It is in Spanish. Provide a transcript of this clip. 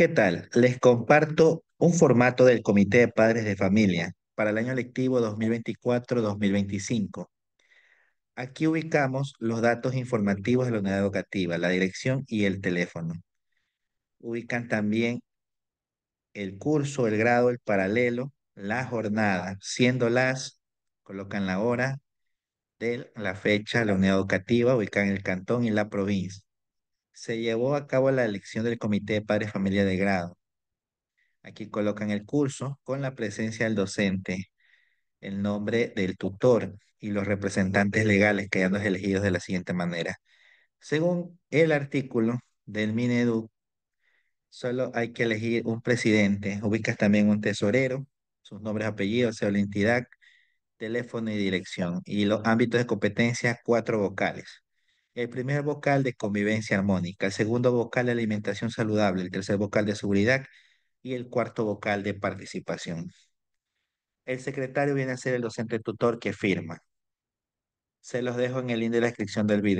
¿Qué tal? Les comparto un formato del Comité de Padres de Familia para el año lectivo 2024-2025. Aquí ubicamos los datos informativos de la unidad educativa, la dirección y el teléfono. Ubican también el curso, el grado, el paralelo, la jornada, siendo las, colocan la hora, de la fecha, la unidad educativa, ubican el cantón y la provincia se llevó a cabo la elección del Comité de Padres Familia de Grado. Aquí colocan el curso con la presencia del docente, el nombre del tutor y los representantes legales que quedando elegidos de la siguiente manera. Según el artículo del minedu solo hay que elegir un presidente. Ubicas también un tesorero, sus nombres, apellidos, sea la entidad, teléfono y dirección. Y los ámbitos de competencia, cuatro vocales. El primer vocal de convivencia armónica, el segundo vocal de alimentación saludable, el tercer vocal de seguridad y el cuarto vocal de participación. El secretario viene a ser el docente tutor que firma. Se los dejo en el link de la descripción del video.